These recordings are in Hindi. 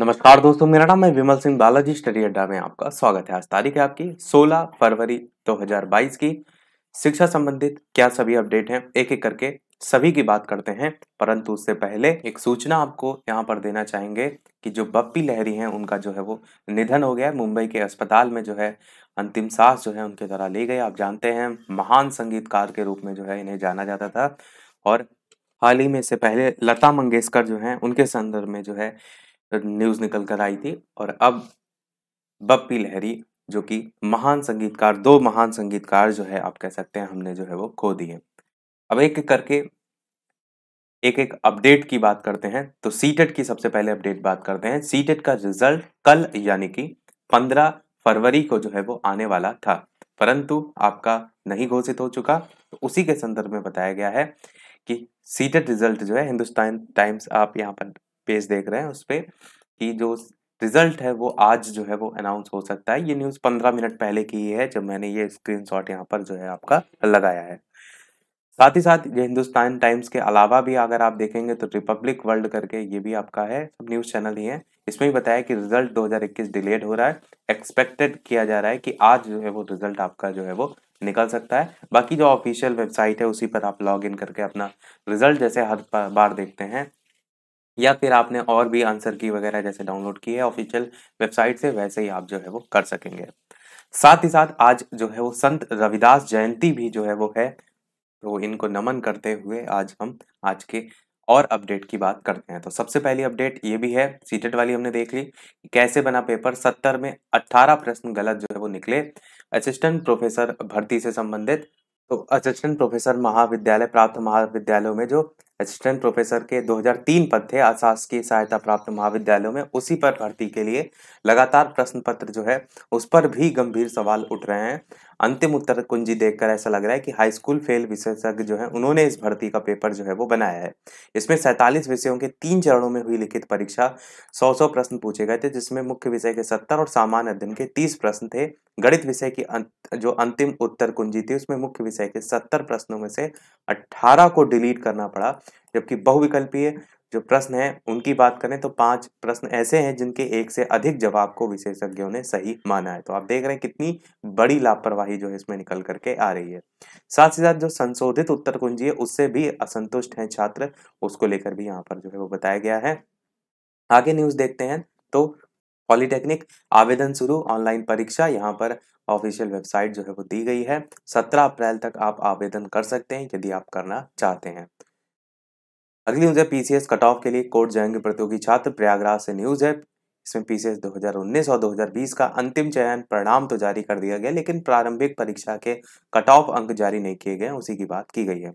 नमस्कार दोस्तों मेरा नाम है विमल सिंह बालाजी स्टडी अड्डा में आपका स्वागत है आज तारीख है आपकी 16 फरवरी 2022 की शिक्षा संबंधित क्या सभी अपडेट हैं एक एक करके सभी की बात करते हैं परंतु उससे पहले एक सूचना आपको यहाँ पर देना चाहेंगे कि जो बप्पी लहरी हैं उनका जो है वो निधन हो गया मुंबई के अस्पताल में जो है अंतिम सांस जो है उनके द्वारा ले गए आप जानते हैं महान संगीतकार के रूप में जो है इन्हें जाना जाता था और हाल ही में से पहले लता मंगेशकर जो हैं उनके संदर्भ में जो है न्यूज़ निकल कर आई थी और अब बप्पी लहरी जो कि महान संगीतकार दो महान संगीतकार जो है आप कह सकते हैं हमने जो है वो खो दिए अब एक एक करके एक एक अपडेट की बात करते हैं तो सीटेट की सबसे पहले अपडेट बात करते हैं सीटेट का रिजल्ट कल यानी कि पंद्रह फरवरी को जो है वो आने वाला था परंतु आपका नहीं घोषित हो चुका तो उसी के संदर्भ में बताया गया है कि सीटेट रिजल्ट जो है हिंदुस्तान टाइम्स आप यहाँ पर पेज देख रहे हैं उस पर कि जो रिजल्ट है वो आज जो है वो अनाउंस हो सकता है ये न्यूज़ पंद्रह मिनट पहले की है जब मैंने ये स्क्रीन शॉट यहाँ पर जो है आपका लगाया है साथ ही साथ ये हिंदुस्तान टाइम्स के अलावा भी अगर आप देखेंगे तो रिपब्लिक वर्ल्ड करके ये भी आपका है सब न्यूज़ चैनल ही है इसमें भी बताया कि रिजल्ट 2021 डिलेड हो रहा है एक्सपेक्टेड किया जा रहा है कि आज जो है वो रिजल्ट आपका जो है वो निकल सकता है बाकी जो ऑफिशियल वेबसाइट है उसी पर आप लॉग इन करके अपना रिजल्ट जैसे हर बार देखते हैं या फिर आपने और भी आंसर की वगैरह जैसे डाउनलोड की है ऑफिशियल वेबसाइट से वैसे ही आप जो है वो कर सकेंगे साथ ही साथ आज जो है वो संत रविदास जयंती भी जो है वो है तो इनको नमन करते हुए आज हम आज के और अपडेट की बात करते हैं तो सबसे पहली अपडेट ये भी है सीटेट वाली हमने देख ली कि कैसे बना पेपर सत्तर में अट्ठारह प्रश्न गलत जो है वो निकले असिस्टेंट प्रोफेसर भर्ती से संबंधित तो असिस्टेंट प्रोफेसर महाविद्यालय प्राप्त महाविद्यालयों में जो असिस्टेंट प्रोफेसर के 2003 पद थे अशासकीय सहायता प्राप्त महाविद्यालयों में उसी पर भर्ती के लिए लगातार प्रश्न पत्र जो है उस पर भी गंभीर सवाल उठ रहे हैं अंतिम उत्तर कुंजी देखकर ऐसा लग रहा है कि हाई स्कूल फेल विशेषज्ञ जो है उन्होंने इस भर्ती का पेपर जो है वो बनाया है इसमें सैंतालीस विषयों के तीन चरणों में हुई लिखित परीक्षा सौ सौ प्रश्न पूछे गए थे जिसमें मुख्य विषय के सत्तर और सामान्य अध्ययन के तीस प्रश्न थे गणित विषय की अंत, जो अंतिम उत्तर कुंजी थी उसमें मुख्य विषय के सत्तर प्रश्नों में से अठारह को डिलीट करना पड़ा जबकि बहुविकल्पीय जो प्रश्न है उनकी बात करें तो पांच प्रश्न ऐसे हैं जिनके एक से अधिक जवाब को विशेषज्ञों ने सही माना है तो आप देख रहे हैं कितनी बड़ी लापरवाही जो है इसमें निकल करके आ रही है साथ ही साथ जो संशोधित उत्तर कुंजी है उससे भी असंतुष्ट हैं छात्र उसको लेकर भी यहाँ पर जो है वो बताया गया है आगे न्यूज देखते हैं तो पॉलिटेक्निक आवेदन शुरू ऑनलाइन परीक्षा यहाँ पर ऑफिशियल वेबसाइट जो है वो दी गई है सत्रह अप्रैल तक आप आवेदन कर सकते हैं यदि आप करना चाहते हैं अगली न्यूज है पीसीएस कट ऑफ के लिए कोर्ट जाएंगे प्रतियोगी छात्र प्रयागराज से न्यूज है इसमें पीसीएस 2019 और 2020 का अंतिम चयन परिणाम तो जारी कर दिया गया लेकिन प्रारंभिक परीक्षा के कट ऑफ अंक जारी नहीं किए गए उसी की बात की गई है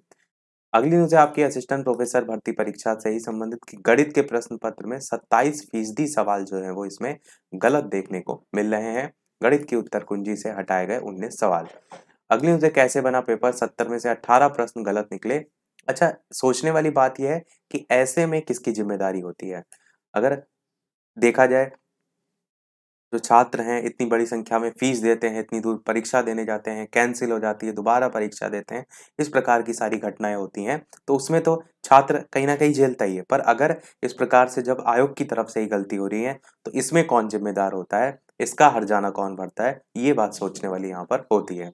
अगली न्यूज है आपकी असिस्टेंट प्रोफेसर भर्ती परीक्षा से ही संबंधित कि गणित के प्रश्न पत्र में 27 फीसदी सवाल जो है वो इसमें गलत देखने को मिल रहे हैं गणित की उत्तर कुंजी से हटाए गए उन्नीस सवाल अगली न्यूज है कैसे बना पेपर सत्तर में से 18 प्रश्न गलत निकले अच्छा सोचने वाली बात यह है कि ऐसे में किसकी जिम्मेदारी होती है अगर देखा जाए जो छात्र हैं इतनी बड़ी संख्या में फीस देते हैं इतनी दूर परीक्षा देने जाते हैं कैंसिल हो जाती है दोबारा परीक्षा देते हैं इस प्रकार की सारी घटनाएं होती हैं तो उसमें तो छात्र कहीं ना कहीं झेलता ही है पर अगर इस प्रकार से जब आयोग की तरफ से ही गलती हो रही है तो इसमें कौन जिम्मेदार होता है इसका जाना कौन भरता है ये बात सोचने वाली यहाँ पर होती है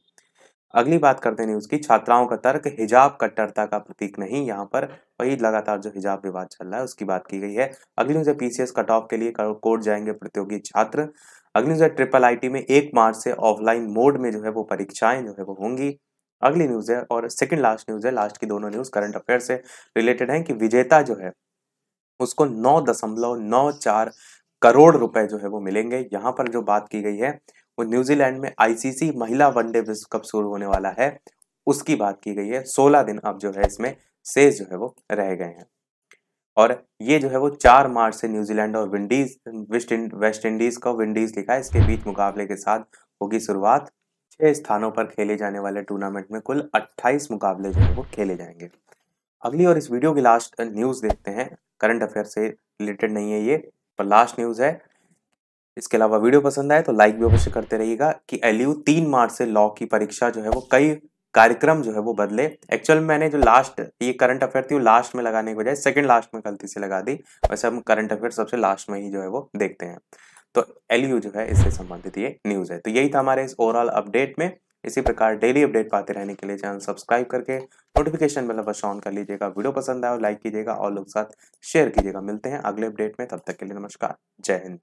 अगली बात करते हैं न्यूज की छात्राओं का तर्क हिजाब कट्टरता का प्रतीक नहीं यहाँ पर वही लगातार जो हिजाब विवाद चल रहा है उसकी बात की गई है अगली न्यूज है पीसीएस कट ऑफ के लिए कोर्ट जाएंगे प्रतियोगी छात्र अगली न्यूज है ट्रिपल आईटी में एक मार्च से ऑफलाइन मोड में जो है वो परीक्षाएं जो है वो होंगी अगली न्यूज है और सेकंड लास्ट न्यूज है लास्ट की दोनों न्यूज करंट अफेयर से रिलेटेड है कि विजेता जो है उसको नौ दशमलव नौ चार करोड़ रुपए जो है वो मिलेंगे यहाँ पर जो बात की गई है वो न्यूजीलैंड में आईसीसी महिला वनडे विश्व कप शुरू होने वाला है उसकी बात की गई है सोलह दिन अब जो है इसमें शेष जो है वो रह गए हैं और ये जो है वो चार मार्च से न्यूजीलैंड और विंडीज वेस्ट वेस्ट इंडीज का विंडीज लिखा है इसके बीच मुकाबले के साथ होगी शुरुआत छह स्थानों पर खेले जाने वाले टूर्नामेंट में कुल अट्ठाईस मुकाबले जो है वो खेले जाएंगे अगली और इस वीडियो की लास्ट न्यूज़ देखते हैं करंट अफेयर से रिलेटेड नहीं है ये पर लास्ट न्यूज़ है इसके अलावा वीडियो पसंद आए तो लाइक भी अवश्य करते रहिएगा कि एल तीन मार्च से लॉ की परीक्षा जो है वो कई कार्यक्रम जो है वो बदले एक्चुअल मैंने जो लास्ट ये करंट अफेयर थी वो लास्ट में लगाने की बजाय सेकंड लास्ट में गलती से लगा दी वैसे हम करंट अफेयर सबसे लास्ट में ही जो है वो देखते हैं तो एल जो है इससे संबंधित ये न्यूज़ है तो यही था हमारे इस ओवरऑल अपडेट में इसी प्रकार डेली अपडेट पाते रहने के लिए चैनल सब्सक्राइब करके नोटिफिकेशन बेल अवश्य ऑन कर लीजिएगा वीडियो पसंद आए लाइक कीजिएगा और लोग साथ शेयर कीजिएगा मिलते हैं अगले अपडेट में तब तक के लिए नमस्कार जय हिंद